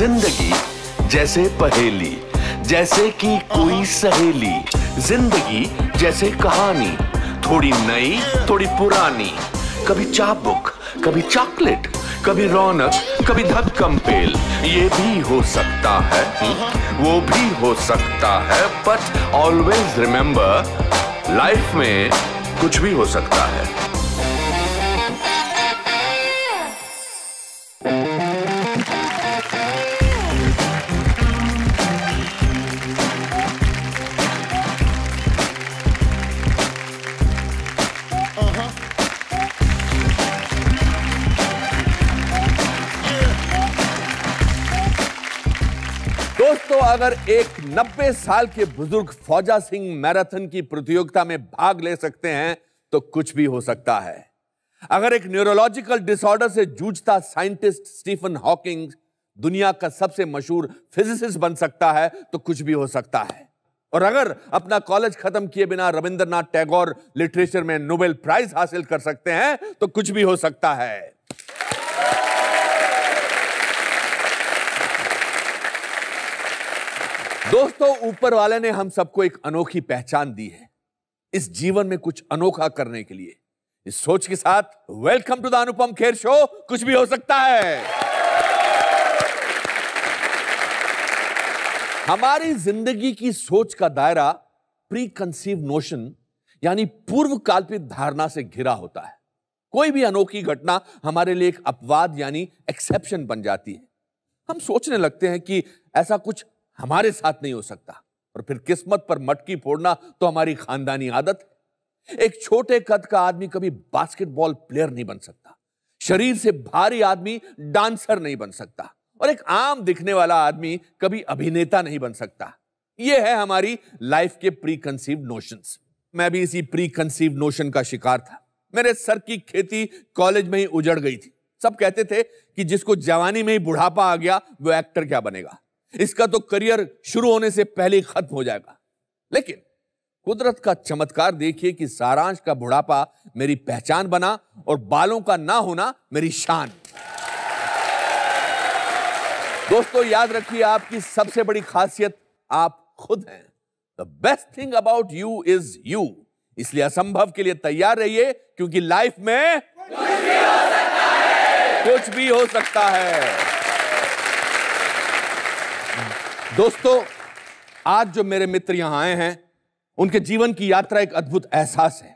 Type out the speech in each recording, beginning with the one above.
जिंदगी जैसे पहेली जैसे कि कोई सहेली जिंदगी जैसे कहानी थोड़ी नई थोड़ी पुरानी कभी चाबुक कभी चॉकलेट कभी रौनक कभी धक्कम पेल ये भी हो सकता है वो भी हो सकता है बट ऑलवेज रिमेंबर लाइफ में कुछ भी हो सकता है अगर एक 90 साल के बुजुर्ग फौजा सिंह मैराथन की प्रतियोगिता में भाग ले सकते हैं तो कुछ भी हो सकता है अगर एक न्यूरोलॉजिकल डिसऑर्डर से जूझता साइंटिस्ट स्टीफन हॉकिंग दुनिया का सबसे मशहूर फिजिसिस्ट बन सकता है तो कुछ भी हो सकता है और अगर अपना कॉलेज खत्म किए बिना रविंद्रनाथ टैगोर लिटरेचर में नोबेल प्राइज हासिल कर सकते हैं तो कुछ भी हो सकता है दोस्तों ऊपर वाले ने हम सबको एक अनोखी पहचान दी है इस जीवन में कुछ अनोखा करने के लिए इस सोच के साथ welcome to the Anupam Kher show कुछ भी हो सकता है हमारी जिंदगी की सोच का दायरा प्री कंसीव नोशन यानी पूर्व काल्पित धारणा से घिरा होता है कोई भी अनोखी घटना हमारे लिए एक अपवाद यानी एक्सेप्शन बन जाती है हम सोचने लगते हैं कि ऐसा कुछ हमारे साथ नहीं हो सकता और फिर किस्मत पर मटकी फोड़ना तो हमारी खानदानी आदत है एक छोटे कद का आदमी कभी बास्केटबॉल प्लेयर नहीं बन सकता शरीर से भारी आदमी डांसर नहीं बन सकता और एक आम दिखने वाला आदमी कभी अभिनेता नहीं बन सकता यह है हमारी लाइफ के प्री कंसीव नोशन मैं भी इसी प्री कंसीव नोशन का शिकार था मेरे सर की खेती कॉलेज में ही उजड़ गई थी सब कहते थे कि जिसको जवानी में ही बुढ़ापा आ गया वो एक्टर क्या बनेगा इसका तो करियर शुरू होने से पहले ही खत्म हो जाएगा लेकिन कुदरत का चमत्कार देखिए कि सारांश का बुढ़ापा मेरी पहचान बना और बालों का ना होना मेरी शान दोस्तों याद रखिए आपकी सबसे बड़ी खासियत आप खुद हैं the best thing about you is you इसलिए असंभव के लिए तैयार रहिए क्योंकि लाइफ में कुछ भी हो सकता है, कुछ भी हो सकता है। दोस्तों आज जो मेरे मित्र यहां आए हैं उनके जीवन की यात्रा एक अद्भुत एहसास है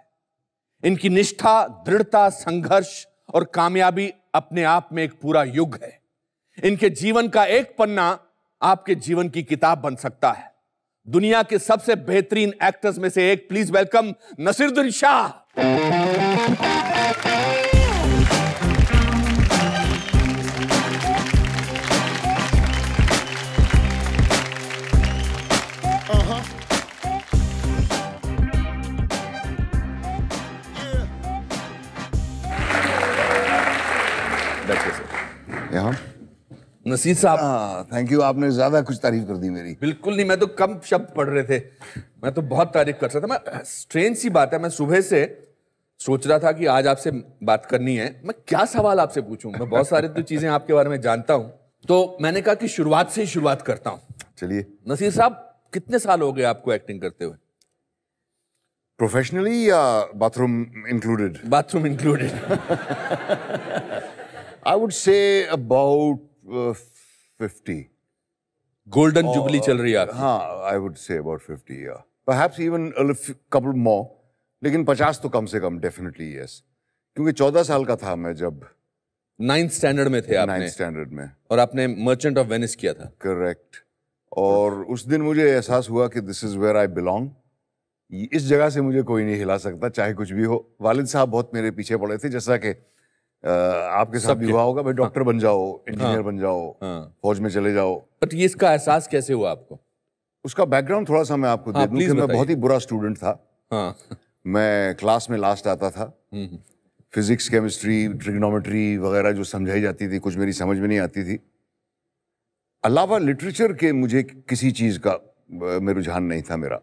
इनकी निष्ठा दृढ़ता संघर्ष और कामयाबी अपने आप में एक पूरा युग है इनके जीवन का एक पन्ना आपके जीवन की किताब बन सकता है दुनिया के सबसे बेहतरीन एक्टर्स में से एक प्लीज वेलकम नसीरुद्दीन शाह नसीर साहब थैंक हाँ, यू आपने ज्यादा कुछ तारीफ कर दी मेरी बिल्कुल नहीं मैं तो कम शब्द पढ़ रहे थे मैं तो बहुत तारीफ कर सकता मैं स्ट्रेंज सी बात है मैं सुबह से सोच रहा था कि आज आपसे बात करनी है मैं क्या सवाल आपसे पूछूं मैं बहुत सारी तो चीजें आपके बारे में जानता हूं तो मैंने कहा कि शुरुआत से ही शुरुआत करता हूं चलिए नसीर साहब कितने साल हो गए आपको एक्टिंग करते हुए प्रोफेशनली या bathroom included bathroom included I would say about fifty golden jubilee चल रही है हाँ I would say about fifty perhaps even couple more लेकिन पचास तो कम से कम डेफिनेटली यस क्योंकि चौदह साल का था मैं जब नाइन्थ स्टैंडर्ड में थे आपने नाइन्थ स्टैंडर्ड में और आपने मर्चेंट ऑफ वेनिस किया था करेक्ट और उस दिन मुझे एहसास हुआ कि this is where I belong इस जगह से मुझे कोई नहीं हिला सकता चाहे कुछ भी हो वालिद साहब बहुत मेरे पीछे पड़े थे जैसा कि आपके साथ विवाह होगा भाई हाँ। डॉक्टर बन जाओ हाँ। इंजीनियर बन जाओ हाँ। फौज में चले जाओ बट ये इसका एहसास कैसे हुआ आपको उसका बैकग्राउंड थोड़ा सा मैं आपको दे दूं कि मैं बहुत ही बुरा स्टूडेंट था मैं क्लास में लास्ट आता था फिजिक्स केमिस्ट्री ट्रिग्नोमेट्री वगैरह जो समझाई जाती थी कुछ मेरी समझ में नहीं आती थी अलावा लिटरेचर के मुझे किसी चीज़ का मेरा रुझान नहीं था मेरा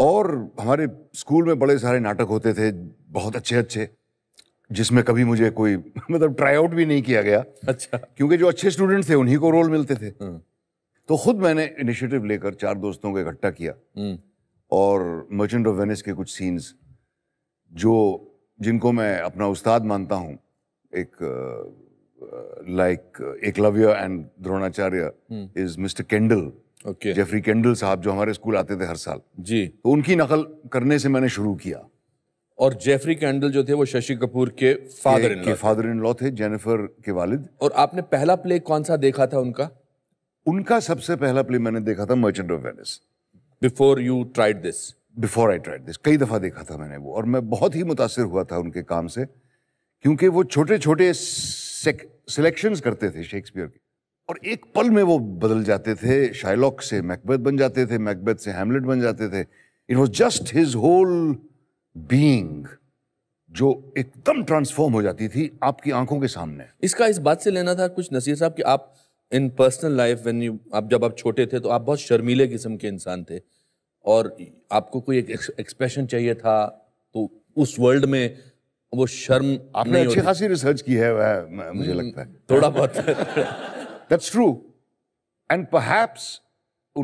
और हमारे स्कूल में बड़े सारे नाटक होते थे बहुत अच्छे अच्छे जिसमें कभी मुझे कोई मतलब ट्राई आउट भी नहीं किया गया अच्छा क्योंकि जो अच्छे स्टूडेंट थे उन्हीं को रोल मिलते थे हाँ। तो खुद मैंने इनिशिएटिव लेकर चार दोस्तों को इकट्ठा किया हम्म। और मर्चेंट ऑफ वेनिस के कुछ सीन्स जो जिनको मैं अपना उस्ताद मानता हूँ एक like Eklavya and Dronacharya is mister Kendal Geoffrey Kendal साहब जो हमारे स्कूल आते थे हर साल जी तो उनकी नकल करने से मैंने शुरू किया और जेफरी कैंडल जो थे वो शशि कपूर के फादर के, के फादर इन लॉ थे जेनिफर के वालिद और आपने पहला प्ले कौन सा देखा था उनका उनका सबसे पहला प्ले मैंने देखा था merchant of Venice before you tried this before I tried this कई दफ़ा देखा था मैंने वो और मैं बहुत ही मुतासर हुआ था उनके काम से क्योंकि वो छोटे छोटे सिलेक्शन करते थे शेक्सपियर के और एक पल में वो बदल जाते थे शाइलॉक से मैकबेथ बन जाते थे मैकबेथ से हेमलेट बन जाते थे it was just his whole being जो एकदम ट्रांसफॉर्म हो जाती थी आपकी आंखों के सामने इसका इस बात से लेना था कुछ नसीर साहब कि आप in personal life when you आप जब आप छोटे थे तो आप बहुत शर्मीले किस्म के इंसान थे और आपको कोई एक एक्सप्रेशन चाहिए था तो उस वर्ल्ड में वो शर्म आपने अच्छी खासी रिसर्च की है वह मुझे हम्म, लगता है थोड़ा बहुत दैट्स ट्रू एंड परहैप्स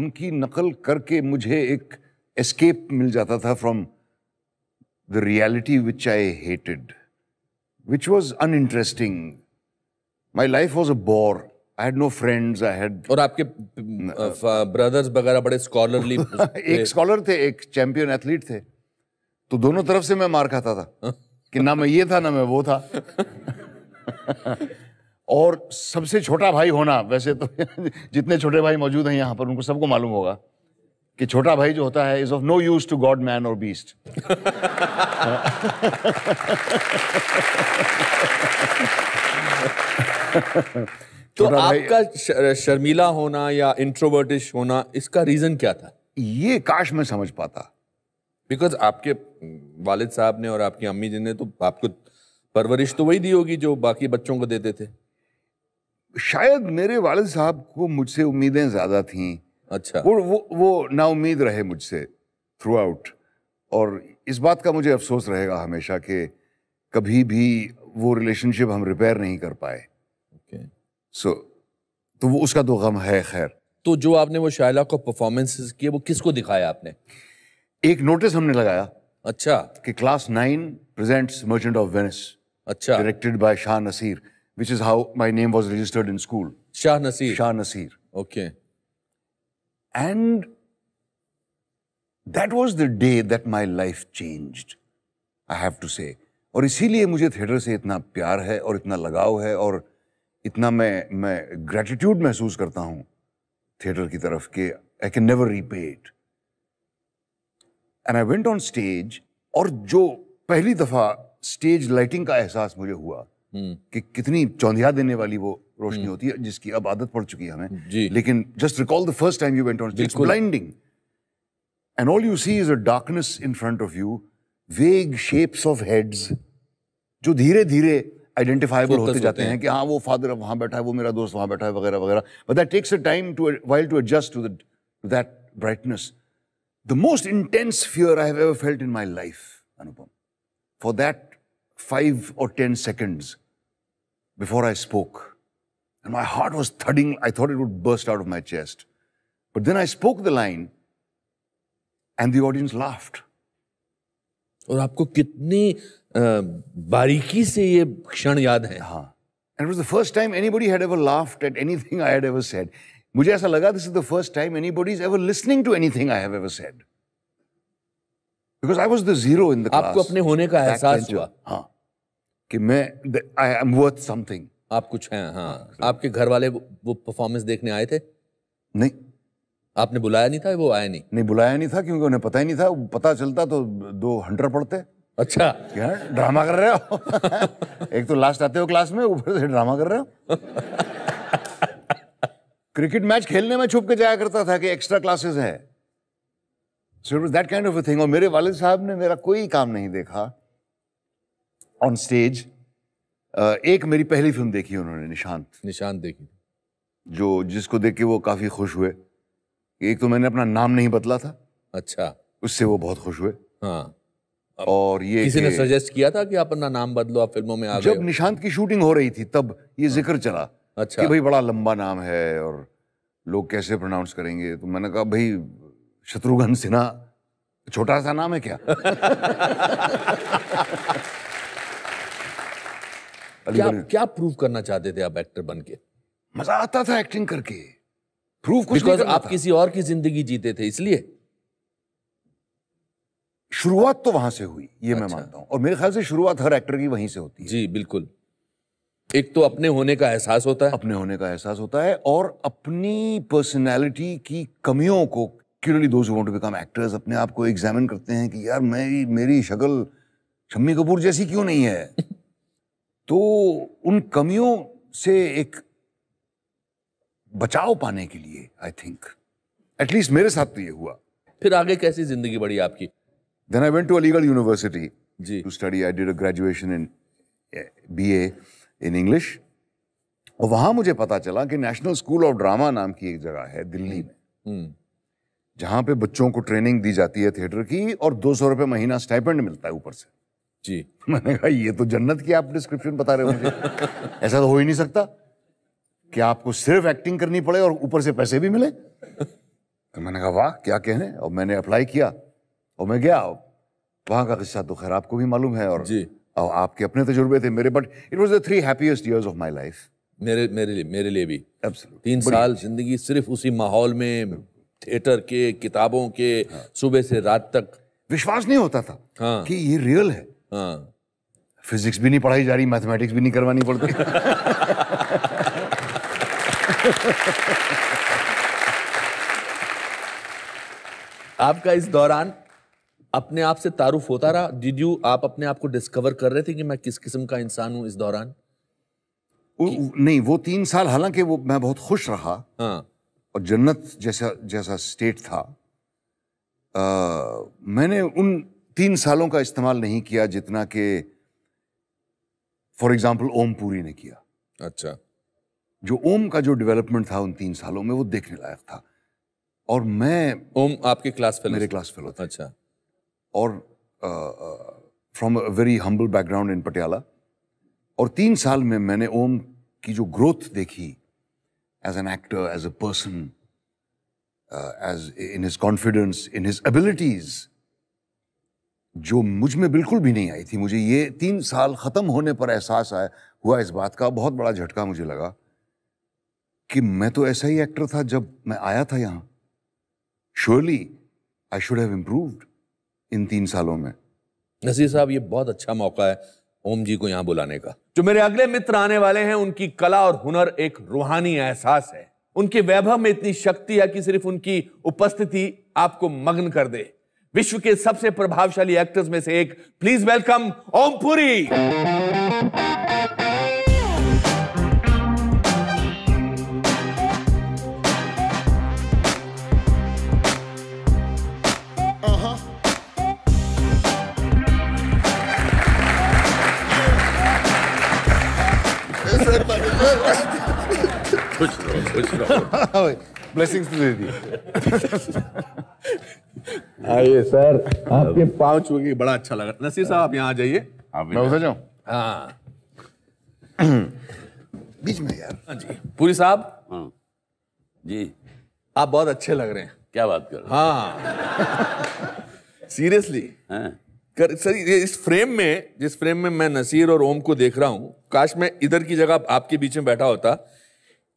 उनकी नकल करके मुझे एक एस्केप मिल जाता था from the reality which I hated, which was uninteresting. My life was a bore. I had no friends. I had. और आपके brothers वगैरह बड़े scholarly. एक scholar थे एक champion athlete थे तो दोनों तरफ से मैं मार खाता था कि ना मैं ये था ना मैं वो था और सबसे छोटा भाई होना वैसे तो जितने छोटे भाई मौजूद हैं यहाँ पर उनको सबको मालूम होगा कि छोटा भाई जो होता है is of no use to god man और बीस्ट तो आपका शर्मीला होना या इंट्रोवर्टिश होना इसका रीजन क्या था ये काश मैं समझ पाता बिकॉज आपके वालिद साहब ने और आपकी अम्मी जी ने तो आपको परवरिश तो वही दी होगी जो बाकी बच्चों को देते थे शायद मेरे वालिद साहब को मुझसे उम्मीदें ज़्यादा थीं अच्छा वो वो वो नाउमीद रहे मुझसे थ्रू आउट और इस बात का मुझे अफसोस रहेगा हमेशा कि कभी भी वो रिलेशनशिप हम रिपेयर नहीं कर पाए ओके सो तो वो उसका तो गम है खैर तो जो आपने वो शायला को परफॉर्मेंस किए वो किसको दिखाया आपने एक नोटिस हमने लगाया अच्छा कि class nine presents merchant of Venice अच्छा directed by Shah Naseer which is how my name was registered in school Shah Naseer Shah Naseer okay okay. And that was the day that my life change I have to say और इसीलिए मुझे theatre से इतना प्यार है और इतना लगाव है और इतना मैं मैं ग्रेटिट्यूड महसूस करता हूँ थिएटर की तरफ के I can never repay it and I went on stage और जो पहली दफ़ा स्टेज लाइटिंग का एहसास मुझे हुआ hmm. कि कितनी चौंधिया देने वाली वो रोशनी हम्म। होती है जिसकी अब आदत पड़ चुकी है हमें लेकिन just recall the first time you went on it's blinding and all you see is a darkness in front of you vague shapes of heads जो धीरे धीरे आइडेंटिफाइबल होते जाते हैं कि हाँ वो फादर अब वहां बैठा है वो मेरा दोस्त वहां बैठा है वगैरह वगैरह but that takes a time to while to adjust to that brightness the most intense fear I have ever felt in my life Anupam for that five और ten seconds before I spoke And my heart was thudding. I thought it would burst out of my chest. But then I spoke the line and the audience laughed. और आपको कितनी बारीकी से ये क्षण याद है हाँ and was the first time anybody had ever laughed at anything I had ever said मुझे ऐसा लगा this is the first time anybody is ever listening to anything I have ever said because I was the zero in the class आपको अपने होने का एहसास हुआ हाँ कि मैं आई एम वर्थ समथिंग आप कुछ हैं हाँ, हाँ आपके घर वाले वो परफॉर्मेंस देखने आए थे नहीं आपने बुलाया नहीं था वो आया नहीं नहीं बुलाया नहीं था क्योंकि उन्हें पता ही नहीं था पता चलता तो दो हंटर पड़ते अच्छा क्या ड्रामा कर रहे हो एक तो लास्ट आते हो क्लास में ऊपर से ड्रामा कर रहे हो क्रिकेट मैच खेलने में छुप के जाया करता था कि एक्स्ट्रा क्लासेस है दैट काइंड ऑफ थिंग और मेरे वालिद साहब ने मेरा कोई काम नहीं देखा ऑन स्टेज एक मेरी पहली फिल्म देखी उन्होंने निशांत निशांत देखी जो जिसको देख के वो काफ़ी खुश हुए एक तो मैंने अपना नाम नहीं बदला था अच्छा उससे वो बहुत खुश हुए हाँ और ये किसी ने सजेस्ट किया था कि आप अपना नाम बदलो आप फिल्मों में आ जब निशांत की शूटिंग हो रही थी तब ये हाँ। जिक्र चला अच्छा कि भाई बड़ा लंबा नाम है और लोग कैसे प्रोनाउंस करेंगे तो मैंने कहा भाई शत्रुघ्न सिन्हा छोटा सा नाम है क्या क्या क्या प्रूव करना चाहते थे आप एक्टर बन के मजा आता था एक्टिंग करके प्रूव कुछ बिकॉज आप था। किसी और की जिंदगी जीते थे इसलिए शुरुआत तो वहां से हुई ये अच्छा। मैं मानता हूं और मेरे ख्याल से शुरुआत हर एक्टर की वहीं से होती है जी बिल्कुल एक तो अपने होने का एहसास होता है अपने होने का एहसास होता है और अपनी पर्सनैलिटी की कमियों को क्यूरली दोस्त वॉन्ट बिकम एक्टर्स अपने आप को एग्जामिन करते हैं कि यार मेरी मेरी शक्ल शम्मी कपूर जैसी क्यों नहीं है तो उन कमियों से एक बचाव पाने के लिए आई थिंक एटलीस्ट मेरे साथ तो ये हुआ फिर आगे कैसी जिंदगी बढ़ी आपकी then I went to Aligarh university जी to study I did a graduation in B A in English और वहां मुझे पता चला कि नेशनल स्कूल ऑफ ड्रामा नाम की एक जगह है दिल्ली में हम्म। जहां पे बच्चों को ट्रेनिंग दी जाती है थिएटर की और दो सौ रुपये महीना स्टाइपेंड मिलता है ऊपर से जी मैंने कहा ये तो जन्नत की आप डिस्क्रिप्शन बता रहे हो मुझे ऐसा तो हो ही नहीं सकता कि आपको सिर्फ एक्टिंग करनी पड़े और ऊपर से पैसे भी मिले तो मैंने कहा वाह क्या कहने और मैंने अप्लाई किया और मैं गया वहां का किस्सा तो खैर आपको भी मालूम है और जी और आपके अपने तजुर्बे थे मेरे but it was the three happiest years of my life मेरे मेरे लिए मेरे लिए भी तीन साल जिंदगी सिर्फ उसी माहौल में थिएटर के किताबों के हाँ। सुबह से रात तक विश्वास नहीं होता था हाँ। कि ये रियल है फिजिक्स हाँ। भी नहीं पढ़ाई जा रही मैथमेटिक्स भी नहीं करवानी पड़ती आपका इस दौरान अपने आप से तारुफ होता रहा डिड यू आप अपने आप को डिस्कवर कर रहे थे कि मैं किस किस्म का इंसान हूं इस दौरान उ, नहीं वो तीन साल हालांकि वो मैं बहुत खुश रहा हाँ। और जन्नत जैसा जैसा स्टेट था आ, मैंने उन तीन सालों का इस्तेमाल नहीं किया जितना कि फॉर एग्जाम्पल ओम पुरी ने किया अच्छा जो ओम का जो डेवलपमेंट था उन तीन सालों में वो देखने लायक था और मैं ओम आपके क्लास फेलो मेरे क्लास फेलो था अच्छा और from a very humble background in Patiala और तीन साल में मैंने ओम की जो ग्रोथ देखी as an actor as a person as in his confidence in his abilities जो मुझ में बिल्कुल भी नहीं आई थी मुझे ये तीन साल ख़त्म होने पर एहसास आया हुआ इस बात का बहुत बड़ा झटका मुझे लगा कि मैं तो ऐसा ही एक्टर था जब मैं आया था यहां surely I should have improved इन तीन सालों में नसीर साहब ये बहुत अच्छा मौका है ओम जी को यहां बुलाने का जो मेरे अगले मित्र आने वाले हैं उनकी कला और हुनर एक रूहानी एहसास है उनके वैभव में इतनी शक्ति है कि सिर्फ उनकी उपस्थिति आपको मग्न कर दे विश्व के सबसे प्रभावशाली एक्टर्स में से एक प्लीज वेलकम ओम पुरी कुछ रहो कुछ रहो ब्लेसिंग्स दे दी आइए सर आपके पाँव छू के बड़ा अच्छा लगा नसीर साहब आप यहाँ आ जाइए हाँ, मैं उधर जाऊँ हाँ बीच में यार हाँ जी पूरी साहब हाँ। जी आप बहुत अच्छे लग रहे हैं क्या बात कर रहे हाँ सीरियसली कर सर ये इस फ्रेम में जिस फ्रेम में मैं नसीर और ओम को देख रहा हूँ काश मैं इधर की जगह आपके बीच में बैठा होता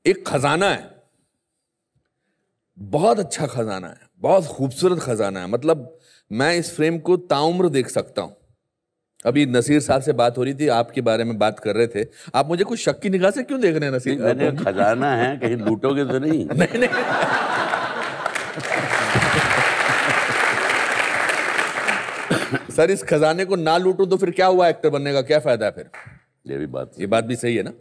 एक खजाना है बहुत अच्छा ख़जाना है बहुत खूबसूरत ख़जाना है मतलब मैं इस फ्रेम को ताउम्र देख सकता हूँ अभी नसीर साहब से बात हो रही थी आपके बारे में बात कर रहे थे आप मुझे कुछ शक की निगाह से क्यों देख रहे हैं नसीर मैंने खजाना है कहीं लूटोगे तो नहीं नहीं नहीं सर इस खजाने को ना लूटो तो फिर क्या हुआ एक्टर बनने का क्या फायदा है फिर ये भी बात ये बात भी सही है ना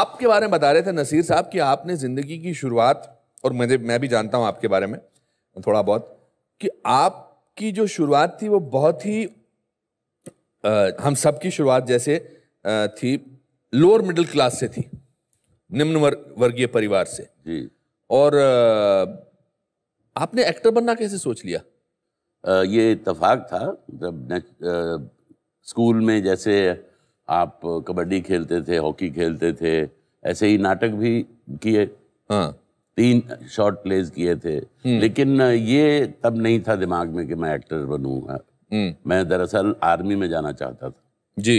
आपके बारे में बता रहे थे नसीर साहब कि आपने जिंदगी की शुरुआत और मैं मैं भी जानता हूँ आपके बारे में थोड़ा बहुत कि आपकी जो शुरुआत थी वो बहुत ही आ, हम सब की शुरुआत जैसे आ, थी लोअर मिडिल क्लास से थी निम्न वर्ग वर्गीय परिवार से जी और आ, आपने एक्टर बनना कैसे सोच लिया आ, ये इतफाक था जब आ, स्कूल में जैसे आप कबड्डी खेलते थे हॉकी खेलते थे ऐसे ही नाटक भी किए हाँ तीन शॉर्ट प्लेज किए थे हम्म। लेकिन ये तब नहीं था दिमाग में कि मैं एक्टर बनूंगा हम्म। मैं दरअसल आर्मी में जाना चाहता था जी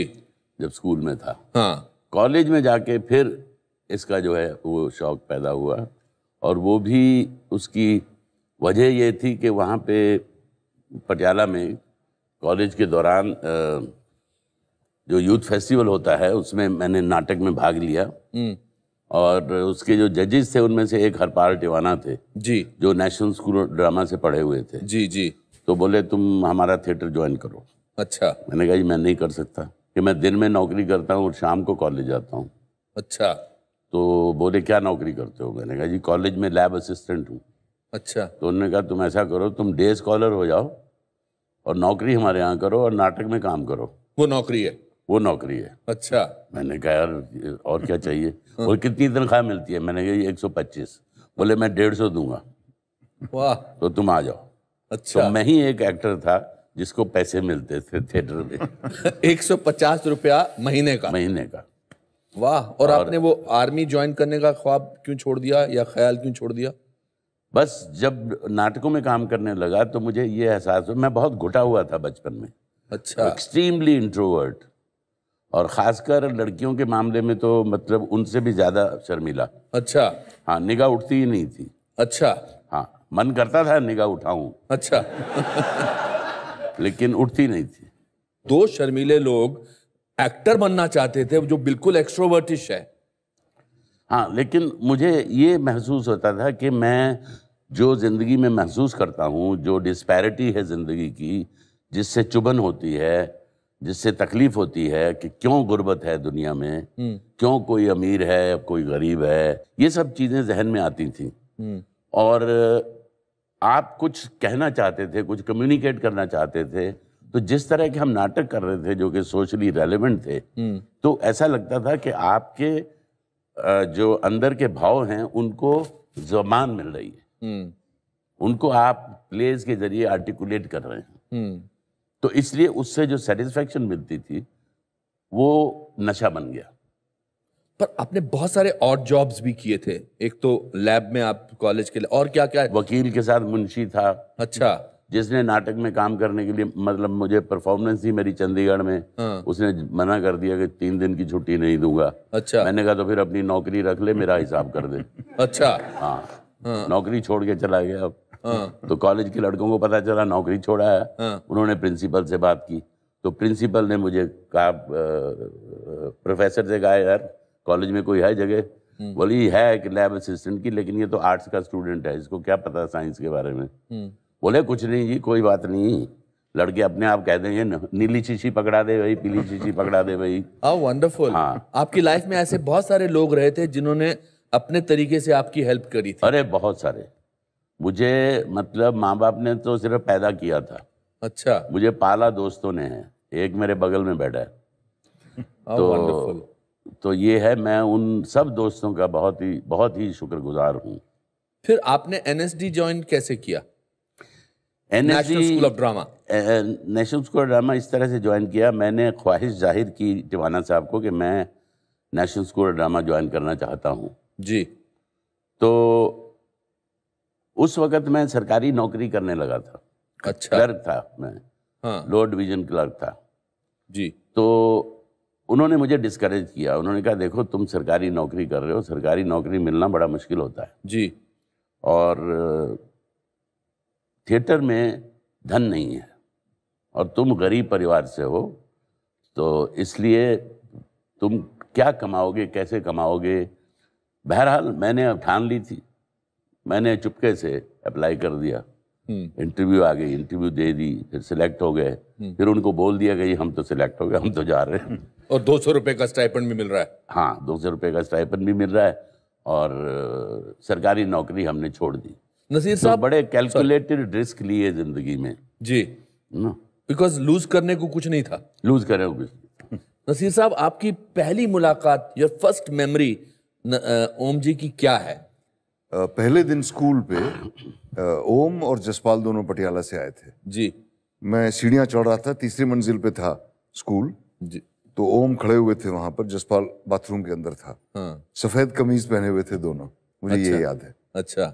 जब स्कूल में था हाँ। कॉलेज में जाके फिर इसका जो है वो शौक पैदा हुआ और वो भी उसकी वजह ये थी कि वहाँ पे पटियाला में कॉलेज के दौरान जो यूथ फेस्टिवल होता है उसमें मैंने नाटक में भाग लिया हम्म। और उसके जो जजेस थे उनमें से एक हरपाल टिवाना थे जी जो नेशनल स्कूल ड्रामा से पढ़े हुए थे जी जी तो बोले तुम हमारा थिएटर ज्वाइन करो अच्छा मैंने कहा जी मैं नहीं कर सकता कि मैं दिन में नौकरी करता हूँ और शाम को कॉलेज जाता हूँ अच्छा तो बोले क्या नौकरी करते हो मैंने कहा जी कॉलेज में लैब असिस्टेंट हूँ अच्छा तो उन्होंने कहा तुम ऐसा करो तुम डे स्कॉलर हो जाओ और नौकरी हमारे यहाँ करो और नाटक में काम करो वो नौकरी है वो नौकरी है अच्छा मैंने कहा यार और क्या चाहिए और कितनी तनख्वाह मिलती है मैंने कही एक सौ पच्चीस बोले मैं डेढ़ सौ दूंगा वाह तो तुम आ जाओ अच्छा तो मैं ही एक एक्टर था जिसको पैसे मिलते थे थिएटर में एक सौ पचास रुपया महीने का महीने का वाह और, और आपने वो आर्मी ज्वाइन करने का ख्वाब क्यों छोड़ दिया या ख्याल क्यों छोड़ दिया बस जब नाटकों में काम करने लगा तो मुझे ये एहसास हुआ मैं बहुत घुटा हुआ था बचपन में अच्छा एक्सट्रीमली इंट्रोवर्ट और ख़ासकर लड़कियों के मामले में तो मतलब उनसे भी ज़्यादा शर्मिला अच्छा हाँ निगाह उठती ही नहीं थी अच्छा हाँ मन करता था निगाह उठाऊं अच्छा लेकिन उठती नहीं थी दो शर्मीले लोग एक्टर बनना चाहते थे जो बिल्कुल एक्स्ट्रोवर्टिश है हाँ लेकिन मुझे ये महसूस होता था कि मैं जो ज़िंदगी में महसूस करता हूँ जो डिस्पैरिटी है ज़िंदगी की जिससे चुभन होती है जिससे तकलीफ होती है कि क्यों गुर्बत है दुनिया में हम्म। क्यों कोई अमीर है कोई गरीब है ये सब चीज़ें जहन में आती थी हम्म। और आप कुछ कहना चाहते थे कुछ कम्युनिकेट करना चाहते थे तो जिस तरह के हम नाटक कर रहे थे जो कि सोशली रेलिवेंट थे हम्म। तो ऐसा लगता था कि आपके जो अंदर के भाव हैं उनको जबान मिल रही है उनको आप प्लेज के जरिए आर्टिकुलेट कर रहे हैं तो इसलिए उससे जो सेटिस्फेक्शन मिलती थी वो नशा बन गया पर आपने बहुत सारे और जॉब्स भी किए थे एक तो लैब में आप कॉलेज के लिए और क्या क्या वकील के साथ मुंशी था अच्छा जिसने नाटक में काम करने के लिए मतलब मुझे परफॉर्मेंस ही मेरी चंडीगढ़ में हाँ। उसने मना कर दिया कि तीन दिन की छुट्टी नहीं दूंगा अच्छा मैंने कहा तो फिर अपनी नौकरी रख ले मेरा हिसाब कर दे अच्छा हाँ, हाँ। नौकरी छोड़ के चला गया अब हाँ। तो कॉलेज के लड़कों को पता चला नौकरी छोड़ा है हाँ। उन्होंने प्रिंसिपल से बात की तो प्रिंसिपल ने मुझे कहा प्रोफेसर से कहा यार कॉलेज में कोई है जगह हम्म। बोली है एक लैब असिस्टेंट की लेकिन ये तो आर्ट्स का स्टूडेंट है इसको क्या पता साइंस के बारे में हम्म। बोले कुछ नहीं जी कोई बात नहीं लड़के अपने आप कह देंगे नीली शीशी पकड़ा दे भाई पीली शीशी पकड़ा दे भाई वंडरफुल हाँ आपकी लाइफ में ऐसे बहुत सारे लोग रहे थे जिन्होंने अपने तरीके से आपकी हेल्प करी थी अरे बहुत सारे मुझे मतलब माँ बाप ने तो सिर्फ पैदा किया था अच्छा मुझे पाला दोस्तों ने है एक मेरे बगल में बैठा है तो तो ये है मैं उन सब दोस्तों का बहुत ही बहुत ही शुक्रगुजार हूँ फिर आपने एन एस डी ज्वाइन कैसे किया national school of drama national school of drama इस तरह से ज्वाइन किया मैंने ख्वाहिश जाहिर की टिवाना साहब को कि मैं national school of drama join करना चाहता हूँ जी तो उस वक्त मैं सरकारी नौकरी करने लगा था अच्छा क्लर्क था मैं हाँ। लोअर डिवीजन क्लर्क था जी तो उन्होंने मुझे डिस्करेज किया उन्होंने कहा देखो तुम सरकारी नौकरी कर रहे हो सरकारी नौकरी मिलना बड़ा मुश्किल होता है जी और थिएटर में धन नहीं है और तुम गरीब परिवार से हो तो इसलिए तुम क्या कमाओगे कैसे कमाओगे बहरहाल मैंने ठान ली थी मैंने चुपके से अप्लाई कर दिया इंटरव्यू हम्म। आ गई इंटरव्यू दे दी फिर सिलेक्ट हो गए हम्म। फिर उनको बोल दिया कि हम तो सिलेक्ट हो गए हम तो जा रहे हैं और दो सौ रुपये का स्टाइपन भी मिल रहा है हाँ दो सौ रुपये का स्टाइपन भी मिल रहा है और सरकारी नौकरी हमने छोड़ दी नसीर तो साहब बड़े कैलकुलेटेड रिस्क लिए जिंदगी में जी ना बिकॉज लूज करने को कुछ नहीं था लूज करने को कुछ नसीर साहब आपकी पहली मुलाकात या फर्स्ट मेमोरी ओम जी की क्या है पहले दिन स्कूल पे ओम और जसपाल दोनों पटियाला से आए थे जी मैं सीढ़ियां चढ़ रहा था तीसरी मंजिल पे था स्कूल जी तो ओम खड़े हुए थे वहां पर जसपाल बाथरूम के अंदर था हाँ। सफेद कमीज पहने हुए थे दोनों मुझे अच्छा, ये याद है अच्छा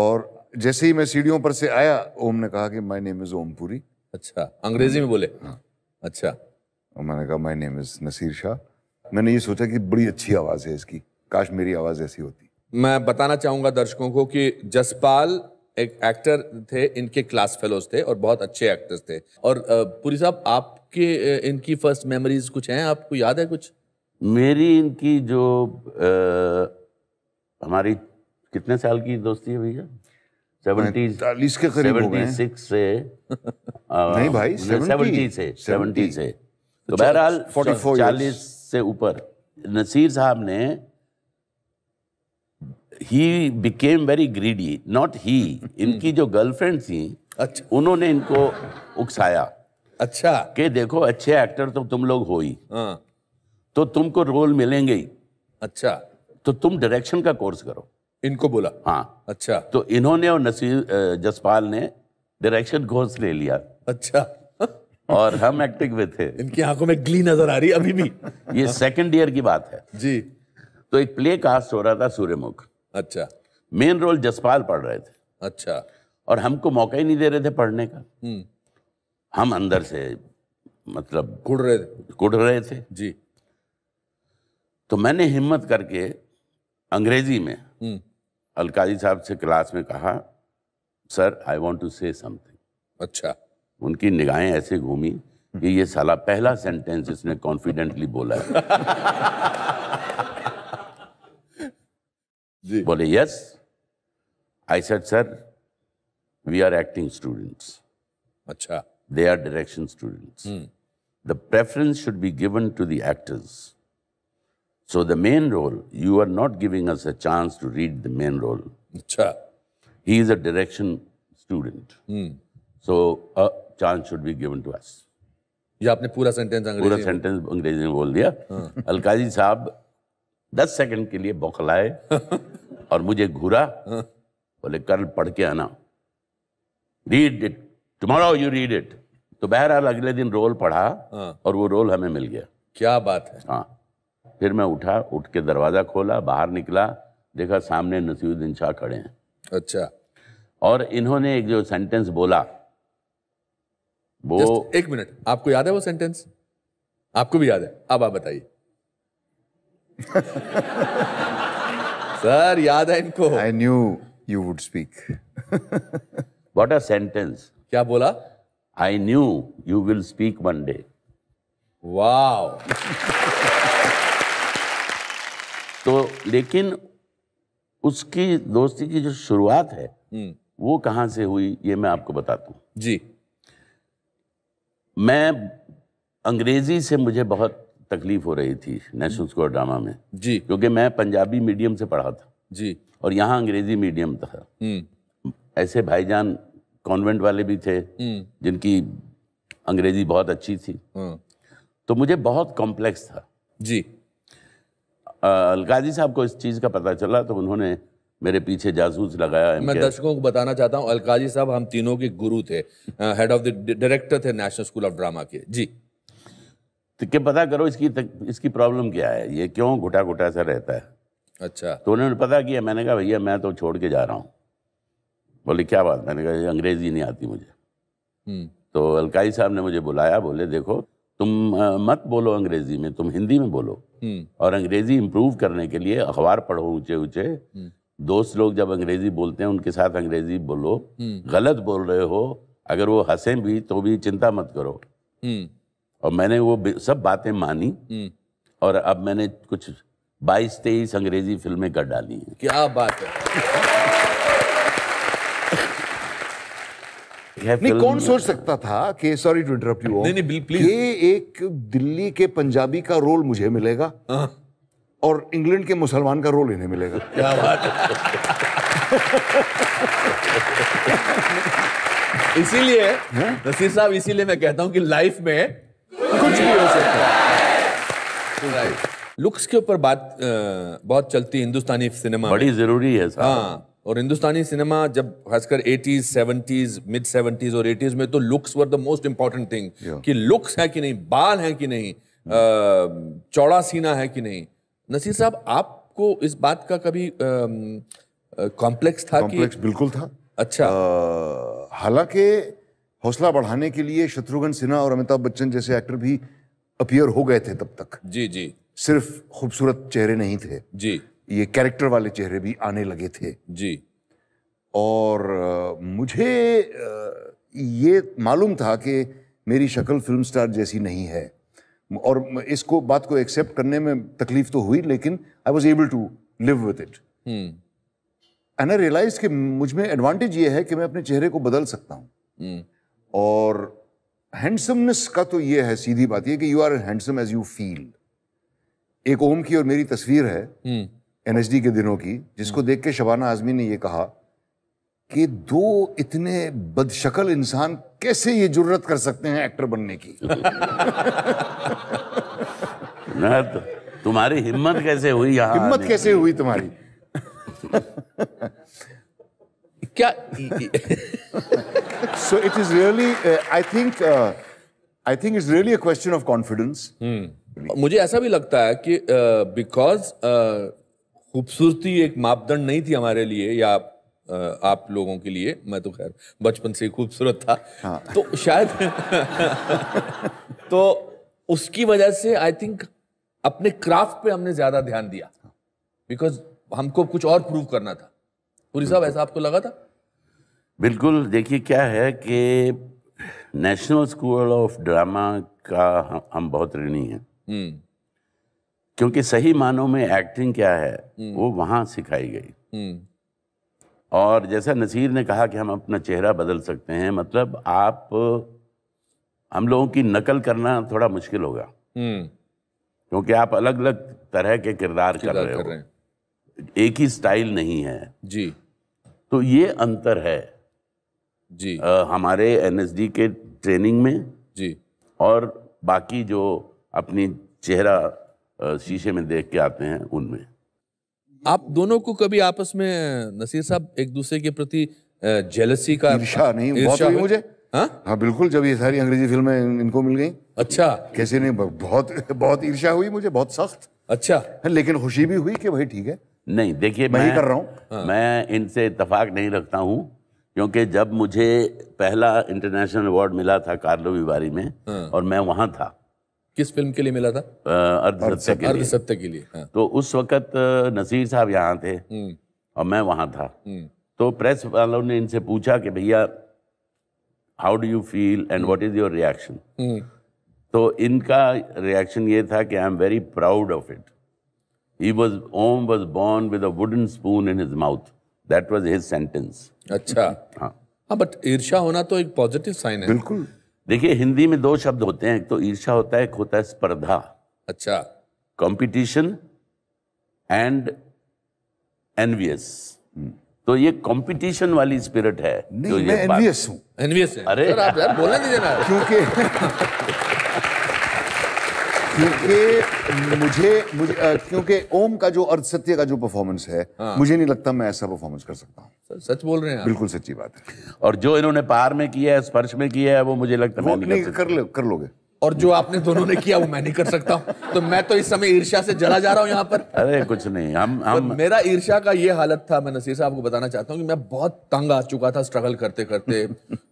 और जैसे ही मैं सीढ़ियों पर से आया ओम ने कहा कि my name is Om Puri अच्छा अंग्रेजी में बोले हाँ। अच्छा और मैंने कहा my name is Naseer Shah मैंने ये सोचा कि बड़ी अच्छी आवाज है इसकी काश मेरी आवाज ऐसी होती मैं बताना चाहूंगा दर्शकों को कि जसपाल एक एक्टर थे इनके क्लास फेलोज थे और बहुत अच्छे एक्टर्स थे और पूरी साहब आपके इनकी फर्स्ट मेमोरीज कुछ हैं आपको याद है कुछ मेरी इनकी जो आ, हमारी कितने साल की दोस्ती है भैया सेवेंटीज के करीब हो गए सिक्स से आ, नहीं भाई सेवेंटी से सेवेंटी से तो अच्छा, बहरहाल चालीस से ऊपर नसीर साहब ने he became very greedy not he इनकी जो गर्लफ्रेंड थी अच्छा उन्होंने इनको उकसाया अच्छा के देखो अच्छे एक्टर तो तुम लोग हो ही हाँ। तो तुमको रोल मिलेंगे ही अच्छा तो तुम डायरेक्शन का कोर्स करो इनको बोला हाँ अच्छा तो इन्होंने और नसीर जसपाल ने डायरेक्शन कोर्स ले लिया अच्छा और हम एक्टिंग में थे इनकी आंखों में ग्ली नजर आ रही अभी भी ये सेकंड ईयर की बात है जी तो एक प्ले कास्ट हो रहा था सूर्यमुख अच्छा मेन रोल जसपाल पढ़ रहे थे अच्छा और हमको मौका ही नहीं दे रहे थे पढ़ने का हम्म। हम अंदर से मतलब कुड़ रहे थे कुड़ रहे थे जी तो मैंने हिम्मत करके अंग्रेजी में हम्म। अलकाजी साहब से क्लास में कहा sir I want to say something अच्छा उनकी निगाहें ऐसे घूमी कि ये साला पहला सेंटेंस इसने कॉन्फिडेंटली बोला है बोले yes I said sir we are acting students अच्छा they are direction students the preference should be given to the actors so the main role you are not giving us a chance to read the main role अच्छा he is a direction student so a chance should be given to us ये आपने पूरा sentence अंग्रेजी पूरा sentence अंग्रेजी में बोल दिया हाँ। अलकाजी साहब दस सेकंड के लिए बौखलाए और मुझे घूरा बोले कल पढ़ के आना read it tomorrow you read it तो बहरहाल अगले दिन रोल पढ़ा हाँ। और वो रोल हमें मिल गया क्या बात है हाँ फिर मैं उठा उठ के दरवाजा खोला बाहर निकला देखा सामने नसीरुद्दीन शाह खड़े हैं अच्छा और इन्होंने एक जो सेंटेंस बोला वो एक मिनट आपको याद है वो सेंटेंस आपको भी याद है अब आप बताइए सर याद है इनको I knew you would speak what a sentence क्या बोला I knew you will speak one day wow तो लेकिन उसकी दोस्ती की जो शुरुआत है हम्म। वो कहाँ से हुई ये मैं आपको बताता हूं जी मैं अंग्रेजी से मुझे बहुत तकलीफ हो रही थी नेशनल स्कूल ड्रामा में जी क्योंकि मैं पंजाबी मीडियम से पढ़ा था जी और यहाँ अंग्रेजी मीडियम था हम्म। ऐसे भाईजान कॉन्वेंट वाले भी थे हम्म। जिनकी अंग्रेजी बहुत अच्छी थी हाँ। तो मुझे बहुत कॉम्प्लेक्स था जी अलकाजी साहब को इस चीज़ का पता चला तो उन्होंने मेरे पीछे जासूस लगाया मैं दर्शकों को बताना चाहता हूँ अलकाजी साहब हम तीनों के गुरु थे हेड ऑफ द डायरेक्टर थे नेशनल स्कूल ऑफ ड्रामा के जी तो क्या पता करो इसकी तक, इसकी प्रॉब्लम क्या है ये क्यों घुटा घुटा सा रहता है अच्छा तो उन्होंने पता किया मैंने कहा भैया मैं तो छोड़ के जा रहा हूँ बोले क्या बात मैंने कहा अंग्रेजी नहीं आती मुझे हम्म। तो अलकाई साहब ने मुझे बुलाया बोले देखो तुम मत बोलो अंग्रेजी में तुम हिंदी में बोलो हम्म। और अंग्रेजी इम्प्रूव करने के लिए अखबार पढ़ो ऊंचे ऊंचे हम्म। दोस्त लोग जब अंग्रेजी बोलते हैं उनके साथ अंग्रेजी बोलो गलत बोल रहे हो अगर वो हंसे भी तो भी चिंता मत करो और मैंने वो सब बातें मानी हम्म। और अब मैंने कुछ बाईस तेईस अंग्रेजी फिल्में कर डाली हैं क्या बात है नहीं कौन सोच सकता था कि सॉरी टू इंटरप्ट यू नहीं नहीं प्लीज ये एक दिल्ली के पंजाबी का रोल मुझे मिलेगा हाँ। और इंग्लैंड के मुसलमान का रोल इन्हें मिलेगा क्या बात है इसीलिए हाँ? नसीर साहब इसीलिए मैं कहता हूं कि लाइफ में कुछ भी हो सकता है लुक्स के ऊपर बात बहुत चलती है हिंदुस्तानी सिनेमा बड़ी जरूरी है हाँ और हिंदुस्तानी सिनेमा जब खासकर 80s, 70s, मिड 70s और 80s में तो looks were the most important thing कि लुक्स है कि नहीं बाल है कि नहीं चौड़ा सीना है कि नहीं नसीर साहब आपको इस बात का कभी कॉम्प्लेक्स था कॉम्प्लेक्स बिल्कुल था अच्छा हालांकि हौसला बढ़ाने के लिए शत्रुघ्न सिन्हा और अमिताभ बच्चन जैसे एक्टर भी अपियर हो गए थे तब तक जी जी सिर्फ खूबसूरत चेहरे नहीं थे जी ये कैरेक्टर वाले चेहरे भी आने लगे थे जी और मुझे ये मालूम था कि मेरी शक्ल फिल्म स्टार जैसी नहीं है और इसको बात को एक्सेप्ट करने में तकलीफ तो हुई लेकिन I was able to live with it and I realise कि मुझ में एडवांटेज ये है कि मैं अपने चेहरे को बदल सकता हूँ हम्म। और हैंडसमनेस का तो ये है सीधी बात ये कि you are handsome as you feel एक ओम की और मेरी तस्वीर है एन हम्म। के दिनों की जिसको हम्म। देख के शबाना आजमी ने यह कहा कि दो इतने बदशकल इंसान कैसे ये जरूरत कर सकते हैं एक्टर बनने की ना तो तुम्हारी हिम्मत कैसे हुई यहां हिम्मत कैसे हुई तुम्हारी क्या so it is really I think I think it really a question of confidence मुझे ऐसा भी लगता है कि बिकॉज uh, uh, खूबसूरती एक मापदंड नहीं थी हमारे लिए या uh, आप लोगों के लिए मैं तो खैर बचपन से ही खूबसूरत था हाँ. तो शायद तो उसकी वजह से आई थिंक अपने क्राफ्ट पे हमने ज्यादा ध्यान दिया बिकॉज हमको कुछ और प्रूव करना था पूरी साहब ऐसा आपको लगा था बिल्कुल देखिए क्या है कि नेशनल स्कूल ऑफ ड्रामा का हम बहुत ऋणी हैं हम्म। क्योंकि सही मानों में एक्टिंग क्या है हम्म। वो वहां सिखाई गई हम्म। और जैसा नसीर ने कहा कि हम अपना चेहरा बदल सकते हैं मतलब आप हम लोगों की नकल करना थोड़ा मुश्किल होगा क्योंकि आप अलग अलग तरह के किरदार कर रहे हो एक ही स्टाइल नहीं है जी तो ये अंतर है जी आ, हमारे एनएसडी के ट्रेनिंग में जी और बाकी जो अपनी चेहरा शीशे में देख के आते हैं उनमें आप दोनों को कभी आपस में नसीर साहब एक दूसरे के प्रति जेलसी का ईर्षा नहीं बहुत मुझे हाँ हाँ बिल्कुल जब ये सारी अंग्रेजी फिल्में इनको मिल गई अच्छा कैसे नहीं बहुत बहुत ईर्षा हुई मुझे बहुत सख्त अच्छा हाँ, लेकिन खुशी भी हुई कि भाई ठीक है नहीं देखिए मैं कर रहा हूँ हाँ। मैं इनसे इतफाक नहीं रखता हूँ क्योंकि जब मुझे पहला इंटरनेशनल अवार्ड मिला था कार्लो विवारी में हाँ। और मैं वहां था किस फिल्म के लिए मिला था अर्धसत्य के, लिए, सत्य के लिए हाँ। तो उस वक्त नसीर साहब यहाँ थे हम्म। और मैं वहां था हम्म। तो प्रेस वालों ने इनसे पूछा कि भैया how do you feel and what is your reaction तो इनका रिएक्शन ये था कि I am very proud of it he was Om was born with a wooden spoon in his mouth that was his sentence अच्छा हाँ हाँ but ईर्षा होना तो एक पॉजिटिव साइन है बिल्कुल देखिए हिंदी में दो शब्द होते हैं एक तो ईर्षा होता है एक होता है स्पर्धा अच्छा कंपटीशन एंड एनवियस तो ये कंपटीशन वाली स्पिरिट है नहीं मैं एनवियस हूँ एनवियस अरे आप यार बोला नहीं देना क्योंकि क्योंकि मुझे मुझे क्योंकि ओम का जो अर्ध सत्य का जो परफॉर्मेंस है हाँ। मुझे नहीं लगता मैं ऐसा परफॉर्मेंस कर सकता हूँ सच बोल रहे हैं बिल्कुल सच्ची बात है और जो इन्होंने पार में किया है स्पर्श में किया है वो मुझे लगता है कर, कर लोगे और जो आपने दोनों ने किया वो मैं नहीं कर सकता हूँ तो मैं तो इस समय ईर्ष्या से जला जा रहा हूँ यहाँ पर अरे कुछ नहीं हम हम तो मेरा ईर्ष्या का ये हालत था मैं नसीर साहब को बताना चाहता हूँ कि मैं बहुत तंग आ चुका था स्ट्रगल करते करते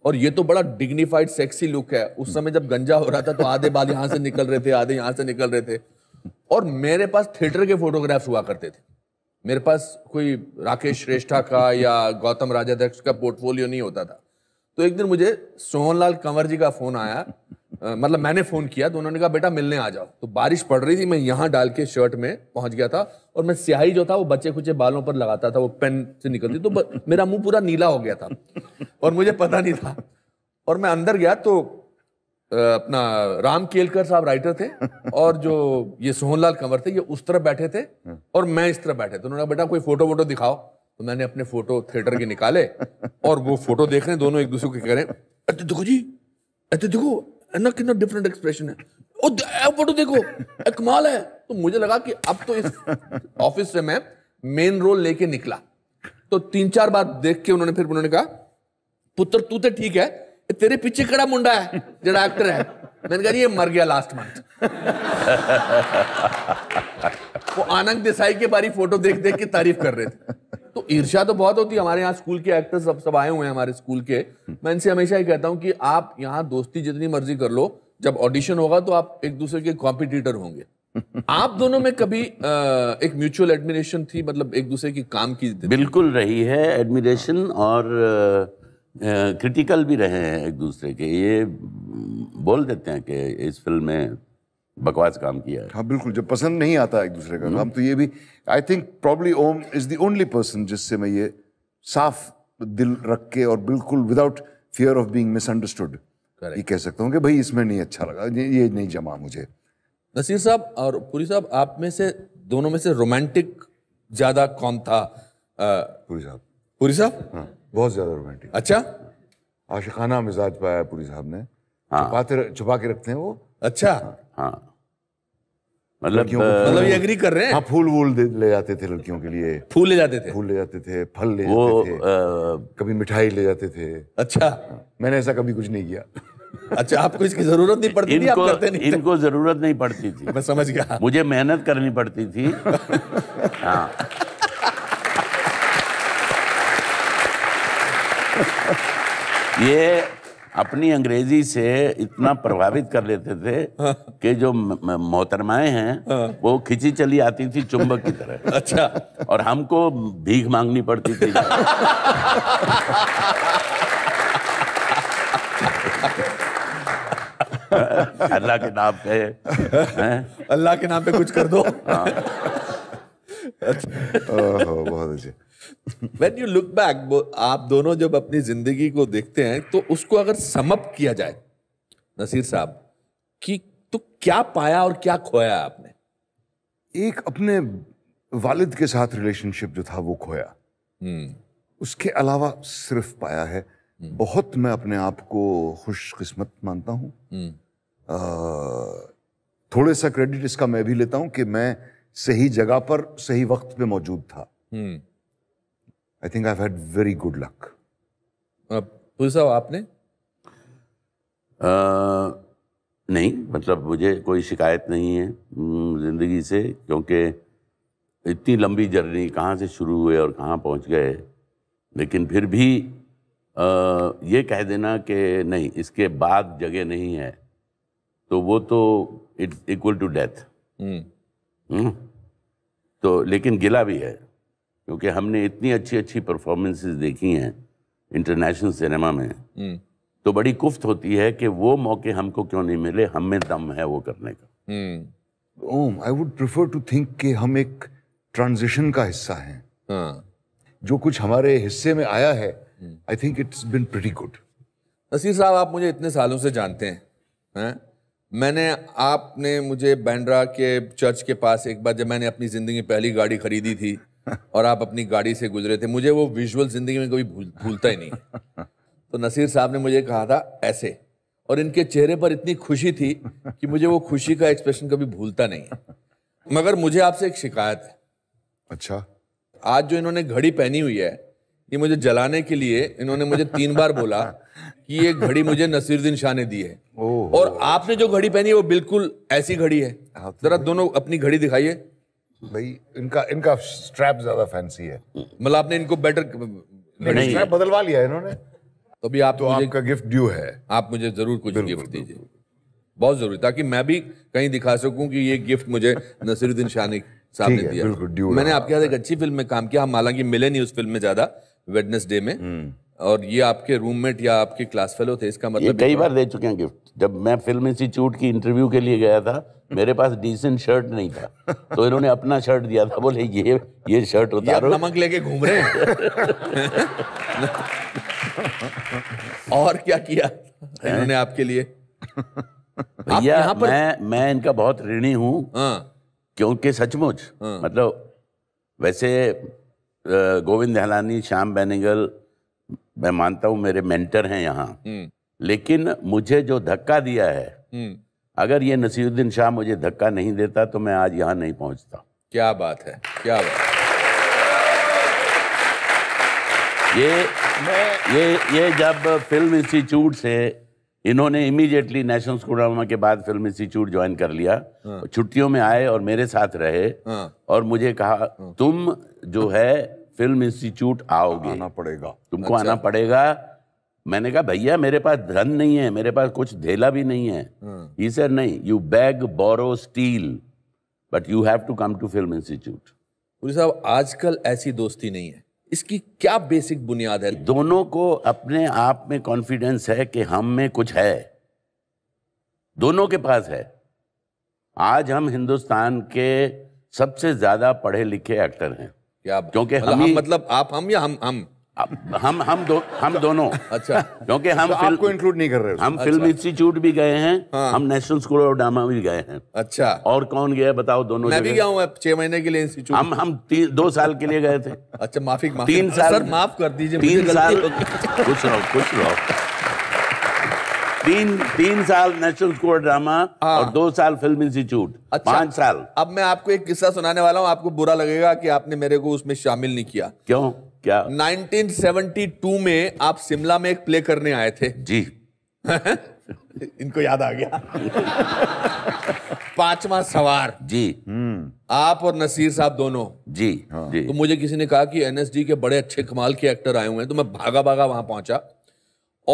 और ये तो बड़ा डिग्निफाइड सेक्सी लुक है उस समय जब गंजा हो रहा था तो आधे बाद यहाँ से निकल रहे थे आधे यहाँ से निकल रहे थे और मेरे पास थिएटर के फोटोग्राफ्स हुआ करते थे मेरे पास कोई राकेश श्रेष्ठा का या गौतम राजाध्यक्ष का पोर्टफोलियो नहीं होता था तो एक दिन मुझे सोहनलाल कंवर जी का फोन आया मतलब मैंने फोन किया तो उन्होंने कहा बेटा मिलने आ जाओ तो बारिश पड़ रही थी मैं यहाँ डाल के शर्ट में पहुंच गया था और मैं स्याही जो था वो बच्चे कुचे बालों पर लगाता था वो पेन से निकलती तो ब, मेरा मुंह पूरा नीला हो गया था और मुझे पता नहीं था और मैं अंदर गया तो अपना राम केलकर साहब राइटर थे और जो ये सोहनलाल कंवर थे ये उस तरफ बैठे थे और मैं इस तरफ बैठे थे तो उन्होंने बेटा कोई फोटो वोटो दिखाओ तो मैंने अपने फोटो थिएटर के निकाले और वो फोटो देख रहे दोनों एक दूसरे को कह रहे हैं देखो जी देखो ना कितना डिफरेंट एक्सप्रेशन है फोटो देखो कमाल है तो मुझे लगा कि अब तो इस ऑफिस से मैं मेन रोल लेके निकला तो तीन चार बार देख के उन्होंने फिर उन्होंने कहा पुत्र तू तो ठीक है तेरे पीछे कड़ा मुंडा है जरा एक्टर है मैंने कहा ये मर गया लास्ट मंथ वो आनंद देसाई के बारी फोटो देख देख के तारीफ कर रहे थे तो ईर्षा तो बहुत होती है हमारे यहाँ स्कूल के एक्टर्स सब सब आए हुए हैं हमारे स्कूल के मैं इनसे हमेशा ही कहता हूँ कि आप यहाँ दोस्ती जितनी मर्जी कर लो जब ऑडिशन होगा तो आप एक दूसरे के कॉम्पिटिटर होंगे आप दोनों में कभी आ, एक म्यूचुअल एडमिनेशन थी मतलब एक दूसरे की काम की बिल्कुल रही है एडमिनेशन और क्रिटिकल भी रहे हैं एक दूसरे के ये बोल देते हैं कि इस फिल्म में बकवास काम किया है हाँ बिल्कुल जब पसंद नहीं आता एक दूसरे का काम तो ये भी I think probably Om is the only person जिससे मैं ये साफ दिल रख के और बिल्कुल without fear of being misunderstood ये कह सकता हूँ कि भाई इसमें नहीं अच्छा लगा ये नहीं जमा मुझे नसीर साहब और पुरी साहब आप में से दोनों में से रोमांटिक ज्यादा कौन था पुरी साहब पुरी साहब हाँ, बहुत ज्यादा रोमांटिक अच्छा आशिकाना मिजाज पाया पुरी साहब ने हाँ। छुपा के रखते हैं वो अच्छा हाँ। हाँ मतलब मतलब ये एग्री कर रहे हैं हाँ फूल वूल ले जाते थे लड़कियों के लिए फूल ले जाते थे फूल ले जाते थे फल ले वो, जाते थे आ, कभी मिठाई ले जाते थे अच्छा मैंने ऐसा कभी कुछ नहीं किया अच्छा आपको इसकी जरूरत नहीं पड़ती इनको, थी आप करते नहीं इनको जरूरत नहीं पड़ती थी मैं समझ गया मुझे मेहनत करनी पड़ती थी हाँ ये अपनी अंग्रेजी से इतना हाँ। प्रभावित कर लेते थे हाँ। कि जो मोहतरमाए हैं हाँ। वो खिंची चली आती थी चुंबक की तरह अच्छा और हमको भीख मांगनी पड़ती थी अल्लाह के नाम पे अल्लाह के नाम पे कुछ कर दो अच्छा बहुत अच्छा वेन यू लुक बैक आप दोनों जब अपनी जिंदगी को देखते हैं तो उसको अगर समअप किया जाए नसीर साहब कि तो क्या पाया और क्या खोया आपने एक अपने वालिद के साथ रिलेशनशिप जो था वो खोया हम्म। उसके अलावा सिर्फ पाया है हम्म। बहुत मैं अपने आप को खुशकिस्मत मानता हूँ हम्म। थोड़े सा क्रेडिट इसका मैं भी लेता हूं कि मैं सही जगह पर सही वक्त पे मौजूद था I think I had very good luck साहब आपने आ, uh, नहीं मतलब मुझे कोई शिकायत नहीं है ज़िंदगी से क्योंकि इतनी लंबी जर्नी कहाँ से शुरू हुए और कहाँ पहुँच गए लेकिन फिर भी आ, ये कह देना कि नहीं इसके बाद जगह नहीं है तो वो तो इट इक्वल टू डेथ हम्म। हम्म। तो लेकिन गिला भी है क्योंकि हमने इतनी अच्छी अच्छी परफॉर्मेंसेस देखी हैं इंटरनेशनल सिनेमा में हम्म। तो बड़ी कुफ्त होती है कि वो मौके हमको क्यों नहीं मिले हम में दम है वो करने का हम्म। Om I would prefer to think कि हम एक ट्रांजिशन का हिस्सा हैं हाँ। जो कुछ हमारे हिस्से में आया है I think it's been pretty good Naseer साहब आप मुझे इतने सालों से जानते हैं हैं मैंने आपने मुझे बैंड्रा के चर्च के पास एक बार जब मैंने अपनी ज़िंदगी में पहली गाड़ी खरीदी थी और आप अपनी गाड़ी से गुजरे थे मुझे वो विजुअल जिंदगी में कभी भूल, भूलता ही नहीं तो नसीर साहब ने मुझे कहा था ऐसे और इनके चेहरे पर इतनी खुशी थी कि मुझे वो खुशी का एक्सप्रेशन कभी भूलता नहीं मगर मुझे आपसे एक शिकायत है अच्छा आज जो इन्होंने घड़ी पहनी हुई है ये मुझे जलाने के लिए इन्होंने मुझे तीन बार बोला कि ये घड़ी मुझे नसीरुद्दीन शाह ने दी है और आपने जो घड़ी पहनी है वो बिल्कुल ऐसी घड़ी है हाँ, तो जरा दोनों अपनी घड़ी दिखाइए भाई इनका इनका स्ट्रैप ज्यादा फैंसी है मतलब आपने इनको बेटर स्ट्रैप बदलवा लिया इन्होंने तो भी आप तो मुझे, आपका गिफ्ट ड्यू है आप मुझे जरूर कुछ गिफ्ट दीजिए बहुत जरूरी ताकि मैं भी कहीं दिखा सकूं कि ये गिफ्ट मुझे नसीरुद्दीन शाह ने साहब ने दिया मैंने आपके साथ एक अच्छी फिल्म में काम किया हम हालांकि मिले नहीं उस फिल्म में ज्यादा वेडनेसडे में हम्म। और ये आपके रूममेट या आपके क्लास फेलो थे इसका मतलब कई बार दे चुके हैं गिफ्ट जब मैं फिल्म इंस्टीट्यूट की इंटरव्यू के लिए गया था मेरे पास डिसेंट शर्ट नहीं था तो इन्होंने अपना शर्ट दिया था बोले ये ये शर्ट है नमक लेके घूम रहे हैं और क्या किया इन्होंने आपके लिए भैया आप पर... मैं मैं इनका बहुत ऋणी हूँ हाँ। क्योंकि सचमुच हाँ। मतलब वैसे गोविंद दहलानी श्याम बेनेगल मैं मानता हूँ मेरे मेंटर हैं यहाँ हम्म। लेकिन मुझे जो धक्का दिया है हम्म। अगर ये नसीरुद्दीन शाह मुझे धक्का नहीं देता तो मैं आज यहाँ नहीं पहुंचता क्या बात है क्या बात है। ये ये ये जब फिल्म इंस्टीट्यूट से इन्होंने इमीडिएटली नेशनल स्कूल ड्रामा के बाद फिल्म इंस्टीट्यूट ज्वाइन कर लिया हाँ। छुट्टियों में आए और मेरे साथ रहे हाँ। और मुझे कहा हाँ। तुम जो है फिल्म इंस्टीट्यूट आओगे आना पड़ेगा तुमको अच्छा। आना पड़ेगा मैंने कहा भैया मेरे पास धन नहीं है मेरे पास कुछ धेला भी नहीं है ही हम्म। सर नहीं you beg borrow steal but you have to come to film institute साहब आजकल ऐसी दोस्ती नहीं है इसकी क्या बेसिक बुनियाद है दोनों को अपने आप में कॉन्फिडेंस है कि हम में कुछ है दोनों के पास है आज हम हिंदुस्तान के सबसे ज्यादा पढ़े लिखे एक्टर हैं क्या क्योंकि मतलब हम, हम मतलब आप हम या हम हम हम हम दो हम दोनों अच्छा क्योंकि हम तो आपको इंक्लूड नहीं कर रहे हम अच्छा। फिल्म इंस्टीट्यूट भी गए हैं हाँ। हम नेशनल स्कूल ऑफ ड्रामा भी गए हैं अच्छा और कौन गया बताओ दोनों मैं भी गया हूँ छह महीने के लिए इंस्टीट्यूट हम हम दो साल के लिए गए थे अच्छा माफी तीन साल माफ कर दीजिए तीन साल खुश रहो खुश रहो तीन तीन साल नेशनल स्कूल ड्रामा हाँ। और दो साल फिल्म इंस्टीट्यूट अच्छा, पांच साल अब मैं आपको एक किस्सा सुनाने वाला हूँ आपको बुरा लगेगा कि आपने मेरे को उसमें शामिल नहीं किया क्यों क्या 1972 में आप शिमला में एक प्ले करने आए थे जी इनको याद आ गया पांचवा सवार जी हम्म। आप और नसीर साहब दोनों जी, हाँ। तो मुझे किसी ने कहा कि एनएसडी के बड़े अच्छे कमाल के एक्टर आए हुए हैं तो मैं भागा भागा वहां पहुंचा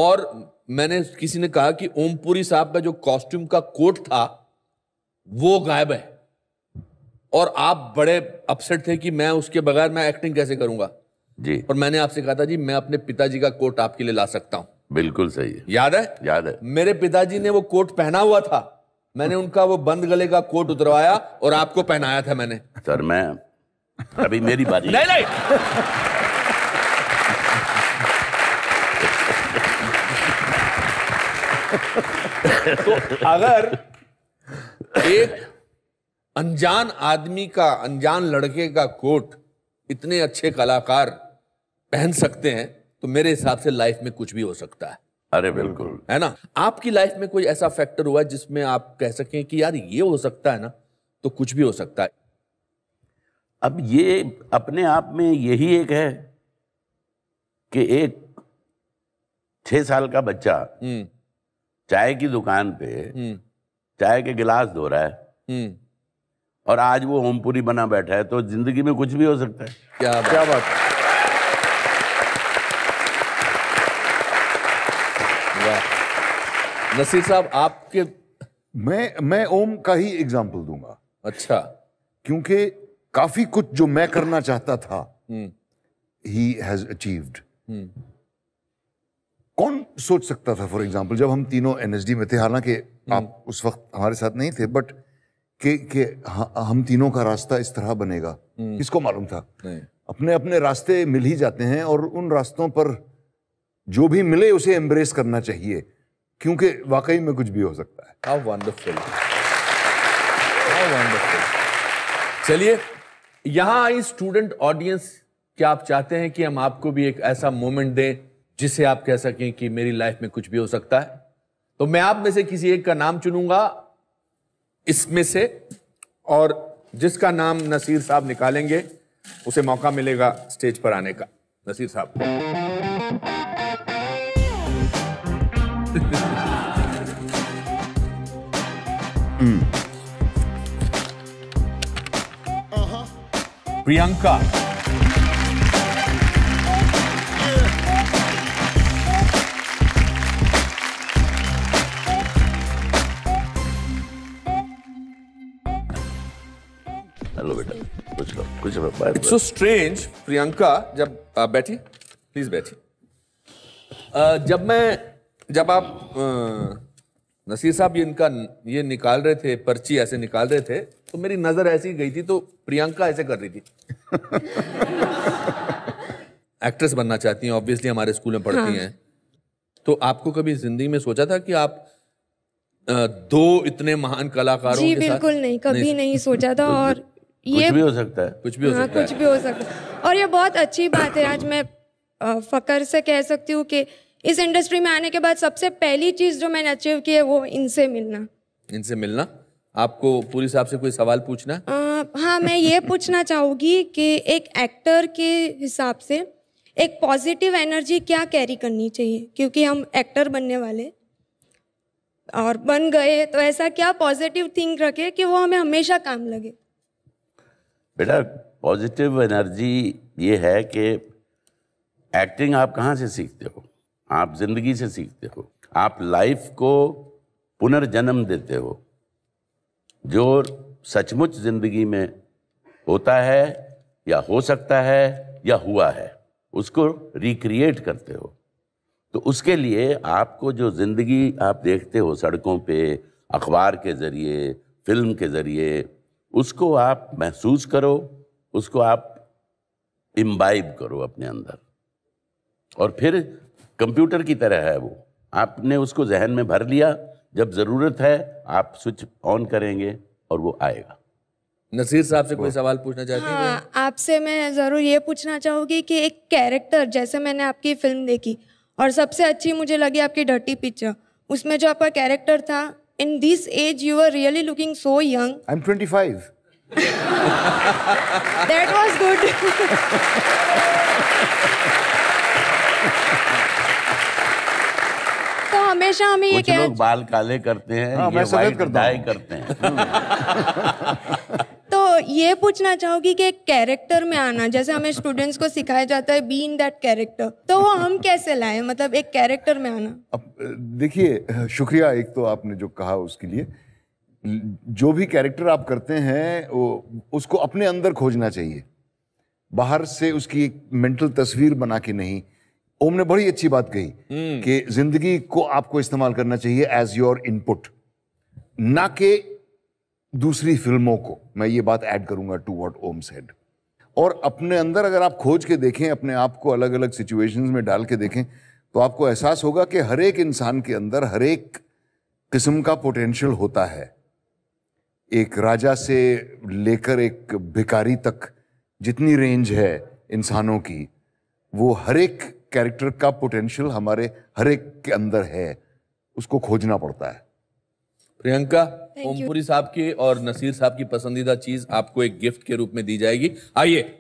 और मैंने किसी ने कहा कि ओमपुरी साहब का जो कॉस्ट्यूम का कोट था वो गायब है और आप बड़े अपसेट थे कि मैं उसके बगैर मैं एक्टिंग कैसे करूंगा जी और मैंने आपसे कहा था जी मैं अपने पिताजी का कोट आपके लिए ला सकता हूँ बिल्कुल सही है याद है याद है मेरे पिताजी ने वो कोट पहना हुआ था मैंने उनका वो बंद गले का कोट उतरवाया और आपको पहनाया था मैंने सर मैं अभी मेरी बात नहीं नहीं तो अगर एक अनजान आदमी का अनजान लड़के का कोट इतने अच्छे कलाकार पहन सकते हैं तो मेरे हिसाब से लाइफ में कुछ भी हो सकता है अरे बिल्कुल है ना आपकी लाइफ में कोई ऐसा फैक्टर हुआ है जिसमें आप कह सकें कि यार ये हो सकता है ना तो कुछ भी हो सकता है अब ये अपने आप में यही एक है कि एक छह साल का बच्चा हम्म। चाय की दुकान पे हम्म। चाय के गिलास धो रहा है हम्म। और आज वो ओमपुरी बना बैठा है तो जिंदगी में कुछ भी हो सकता है क्या बात क्या बात नसीर साहब आपके मैं मैं ओम का ही एग्जाम्पल दूंगा अच्छा क्योंकि काफी कुछ जो मैं करना चाहता था ही हैज अचीव्ड कौन सोच सकता था फॉर एग्जाम्पल जब हम तीनों एन में थे हालांकि हम्म। आप उस वक्त हमारे साथ नहीं थे बट के, के हम तीनों का रास्ता इस तरह बनेगा हम्म। किसको मालूम था अपने अपने रास्ते मिल ही जाते हैं और उन रास्तों पर जो भी मिले उसे एम्ब्रेस करना चाहिए क्योंकि वाकई में कुछ भी हो सकता है चलिए यहाँ आई स्टूडेंट ऑडियंस क्या आप चाहते हैं कि हम आपको भी एक ऐसा मोमेंट दें जिसे आप कह सकें कि मेरी लाइफ में कुछ भी हो सकता है तो मैं आप में से किसी एक का नाम चुनूंगा इसमें से और जिसका नाम नसीर साहब निकालेंगे उसे मौका मिलेगा स्टेज पर आने का नसीर साहब Priyanka Gujarat. It's so strange Priyanka जब आप बैठी, प्लीज बैठी. जब मैं जब आप नसीर साहब ये इनका ये निकाल रहे थे पर्ची ऐसे निकाल रहे थे तो मेरी नजर ऐसी गई थी तो प्रियंका ऐसे कर रही थी एक्ट्रेस बनना चाहती हैं ऑब्वियसली हमारे स्कूल में पढ़ती हाँ. हैं तो आपको कभी जिंदगी में सोचा था कि आप दो इतने महान कलाकारों जी बिल्कुल नहीं कभी नहीं, नहीं सोचा था और ये कुछ भी हो सकता है कुछ भी हो हाँ, है कुछ भी हो सकता है और ये बहुत अच्छी बात है आज मैं फ़कर से कह सकती हूँ कि इस इंडस्ट्री में आने के बाद सबसे पहली चीज़ जो मैंने अचीव की है वो इनसे मिलना इनसे मिलना आपको पूरी साहब से कोई सवाल पूछना आ, हाँ मैं ये पूछना चाहूंगी कि एक एक्टर के हिसाब से एक पॉजिटिव एनर्जी क्या कैरी करनी चाहिए क्योंकि हम एक्टर बनने वाले और बन गए तो ऐसा क्या पॉजिटिव थिंक रखे कि वो हमें हमेशा काम लगे बेटा पॉजिटिव एनर्जी ये है कि एक्टिंग आप कहाँ से सीखते हो आप जिंदगी से सीखते हो आप लाइफ को पुनर्जन्म देते हो जो सचमुच जिंदगी में होता है या हो सकता है या हुआ है उसको रिक्रिएट करते हो तो उसके लिए आपको जो ज़िंदगी आप देखते हो सड़कों पे अखबार के ज़रिए फिल्म के ज़रिए उसको आप महसूस करो उसको आप इम्बाइब करो अपने अंदर और फिर कंप्यूटर की तरह है वो आपने उसको जहन में भर लिया जब ज़रूरत है आप स्विच ऑन करेंगे और वो आएगा नसीर साहब से कोई तो- सवाल पूछना चाहती हाँ, आपसे मैं ज़रूर ये पूछना चाहूँगी कि एक कैरेक्टर जैसे मैंने आपकी फिल्म देखी और सबसे अच्छी मुझे लगी आपकी डर्टी पिक्चर उसमें जो आपका कैरेक्टर था in this age you were really looking so young. I'm 25. that was good. हमेशा हमें ये क्या लोग बाल काले करते हैं हाँ, ये व्हाइट डाई करते हैं ये पूछना चाहूंगी कि कैरेक्टर में आना जैसे हमें स्टूडेंट्स को सिखाया जाता है बी इन दैट कैरेक्टर तो वो हम कैसे लाए मतलब एक कैरेक्टर में आना अब देखिए शुक्रिया एक तो आपने जो कहा उसके लिए जो भी कैरेक्टर आप करते हैं वो उसको अपने अंदर खोजना चाहिए बाहर से उसकी एक मेंटल तस्वीर बना के नहीं ओम ने बड़ी अच्छी बात कही हम्म। कि जिंदगी को आपको इस्तेमाल करना चाहिए एज योर इनपुट ना के दूसरी फिल्मों को मैं ये बात ऐड करूंगा टू वॉट ओम सेड और अपने अंदर अगर आप खोज के देखें अपने आप को अलग अलग सिचुएशंस में डाल के देखें तो आपको एहसास होगा कि हर एक इंसान के अंदर हर एक किस्म का पोटेंशियल होता है एक राजा से लेकर एक भिकारी तक जितनी रेंज है इंसानों की वो हर एक कैरेक्टर का पोटेंशियल हमारे हर एक के अंदर है उसको खोजना पड़ता है प्रियंका ओमपुरी साहब की और नसीर साहब की पसंदीदा चीज आपको एक गिफ्ट के रूप में दी जाएगी आइए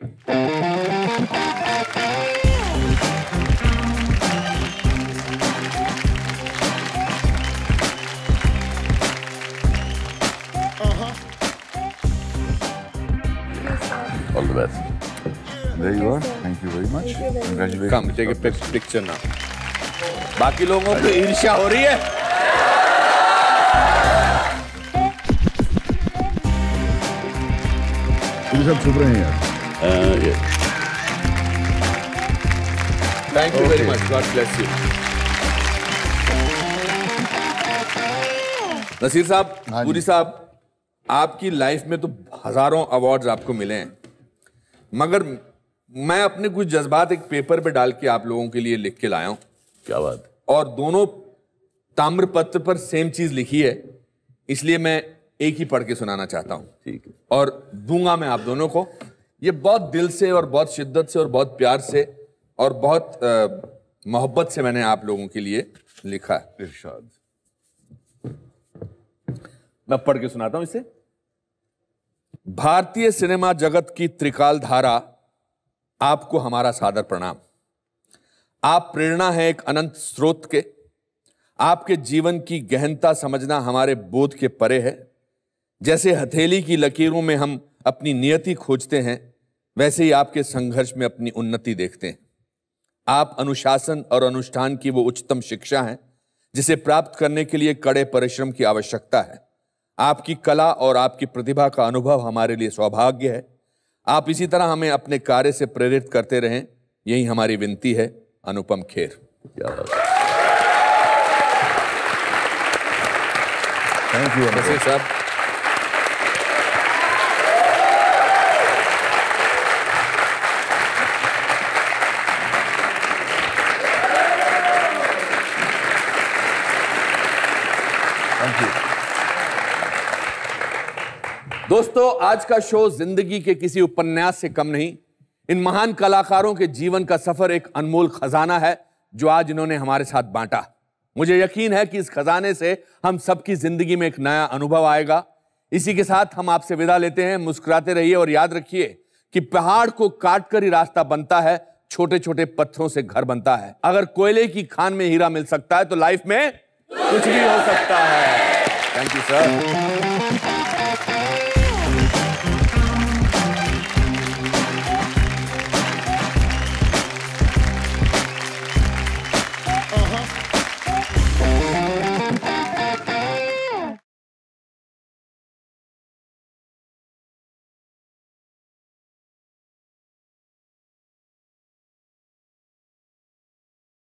All the best. There you are. Thank you very much. Congratulations. Come, take a picture now. बाकी लोगों को ईर्ष्या हो रही है सब छुप रहे हैं यार thank you very much God bless you Naseer साहब हाँ पूरी साहब आपकी लाइफ में तो हजारों अवार्ड्स आपको मिले हैं मगर मैं अपने कुछ जज्बात एक पेपर पे डाल के आप लोगों के लिए लिख के लाया हूं क्या बात और दोनों ताम्र पत्र पर सेम चीज लिखी है इसलिए मैं एक ही पढ़ के सुनाना चाहता हूँ ठीक है और दूंगा मैं आप दोनों को ये बहुत दिल से और बहुत शिद्दत से और बहुत प्यार से और बहुत मोहब्बत से मैंने आप लोगों के लिए लिखा इरशाद मैं पढ़ के सुनाता हूं इसे भारतीय सिनेमा जगत की त्रिकाल धारा आपको हमारा सादर प्रणाम आप प्रेरणा है एक अनंत स्रोत के आपके जीवन की गहनता समझना हमारे बोध के परे है जैसे हथेली की लकीरों में हम अपनी नियति खोजते हैं वैसे ही आपके संघर्ष में अपनी उन्नति देखते हैं आप अनुशासन और अनुष्ठान की वो उच्चतम शिक्षा हैं जिसे प्राप्त करने के लिए कड़े परिश्रम की आवश्यकता है आपकी कला और आपकी प्रतिभा का अनुभव हमारे लिए सौभाग्य है आप इसी तरह हमें अपने कार्य से प्रेरित करते रहें यही हमारी विनती है अनुपम खेर थैंक यू साहब दोस्तों आज का शो जिंदगी के किसी उपन्यास से कम नहीं इन महान कलाकारों के जीवन का सफर एक अनमोल खजाना है जो आज इन्होंने हमारे साथ बांटा मुझे यकीन है कि इस खजाने से हम सबकी जिंदगी में एक नया अनुभव आएगा इसी के साथ हम आपसे विदा लेते हैं मुस्कुराते रहिए और याद रखिए कि पहाड़ को काट कर ही रास्ता बनता है छोटे छोटे पत्थरों से घर बनता है अगर कोयले की खान में हीरा मिल सकता है तो लाइफ में कुछ भी हो सकता है थैंक यू सर